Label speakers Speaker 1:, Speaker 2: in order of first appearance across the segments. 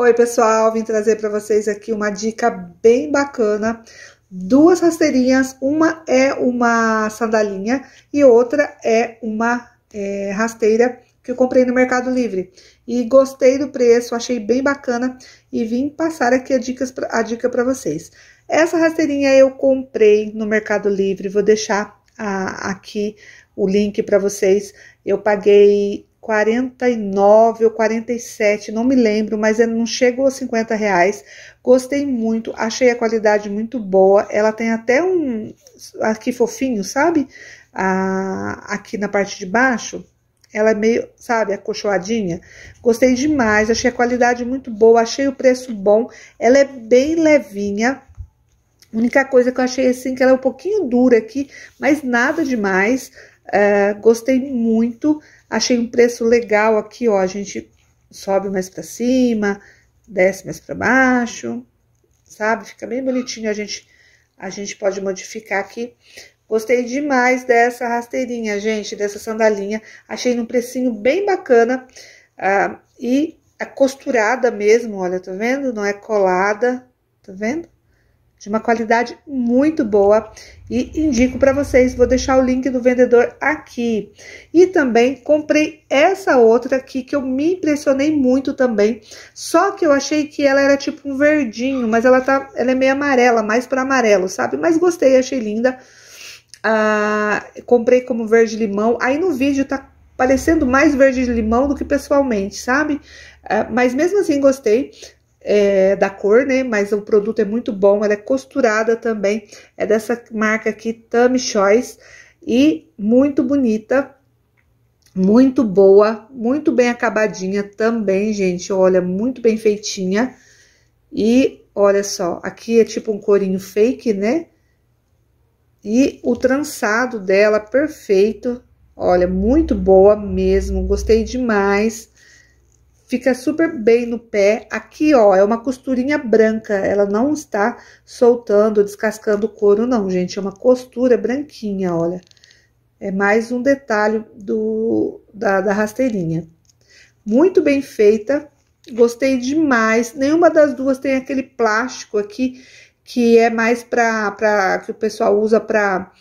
Speaker 1: Oi, pessoal, vim trazer para vocês aqui uma dica bem bacana. Duas rasteirinhas, uma é uma sandalinha e outra é uma é, rasteira que eu comprei no Mercado Livre. E gostei do preço, achei bem bacana e vim passar aqui a, dicas, a dica para vocês. Essa rasteirinha eu comprei no Mercado Livre, vou deixar a, aqui o link para vocês. Eu paguei 49 ou 47, não me lembro, mas é, não chegou a 50 reais. Gostei muito, achei a qualidade muito boa. Ela tem até um aqui fofinho, sabe? Ah, aqui na parte de baixo. Ela é meio, sabe, acolchoadinha. Gostei demais, achei a qualidade muito boa, achei o preço bom. Ela é bem levinha. A única coisa que eu achei assim que ela é um pouquinho dura aqui, mas nada demais. É, gostei muito, achei um preço legal aqui, ó, a gente sobe mais para cima, desce mais para baixo, sabe? Fica bem bonitinho, a gente, a gente pode modificar aqui. Gostei demais dessa rasteirinha, gente, dessa sandalinha. Achei num precinho bem bacana uh, e é costurada mesmo, olha, tá vendo? Não é colada, tá vendo? de uma qualidade muito boa e indico para vocês, vou deixar o link do vendedor aqui. E também comprei essa outra aqui que eu me impressionei muito também, só que eu achei que ela era tipo um verdinho, mas ela tá, ela é meio amarela, mais para amarelo, sabe? Mas gostei, achei linda. Ah, comprei como verde limão. Aí no vídeo tá parecendo mais verde limão do que pessoalmente, sabe? Ah, mas mesmo assim gostei é, da cor, né? Mas o produto é muito bom, ela é costurada também, é dessa marca aqui, Tami Choice, e muito bonita, muito boa, muito bem acabadinha também, gente. Olha, muito bem feitinha. E olha só, aqui é tipo um corinho fake, né? E o trançado dela perfeito. Olha, muito boa mesmo, gostei demais. Fica super bem no pé. Aqui, ó, é uma costurinha branca. Ela não está soltando, descascando o couro, não, gente. É uma costura branquinha, olha. É mais um detalhe do, da, da rasteirinha. Muito bem feita. Gostei demais. Nenhuma das duas tem aquele plástico aqui que é mais para que o pessoal usa para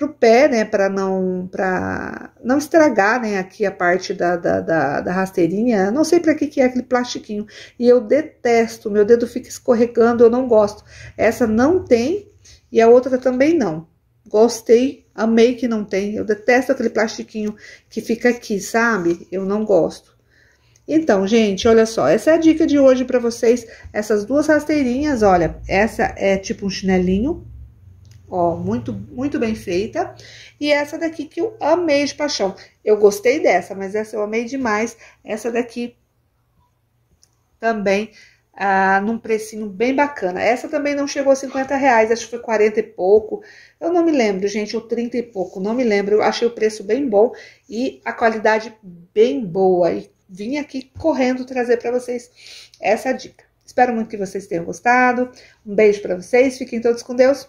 Speaker 1: para o pé, né, para não para não estragar, né, aqui a parte da, da, da, da rasteirinha. Não sei para que que é aquele plastiquinho. E eu detesto, meu dedo fica escorregando, eu não gosto. Essa não tem e a outra também não. Gostei, amei que não tem. Eu detesto aquele plastiquinho que fica aqui, sabe? Eu não gosto. Então, gente, olha só, essa é a dica de hoje para vocês. Essas duas rasteirinhas, olha, essa é tipo um chinelinho Ó, muito, muito bem feita. E essa daqui que eu amei de paixão. Eu gostei dessa, mas essa eu amei demais. Essa daqui também ah, num precinho bem bacana. Essa também não chegou a 50 reais, acho que foi 40 e pouco. Eu não me lembro, gente, ou 30 e pouco, não me lembro. Eu achei o preço bem bom e a qualidade bem boa. E vim aqui correndo trazer para vocês essa dica. Espero muito que vocês tenham gostado. Um beijo para vocês, fiquem todos com Deus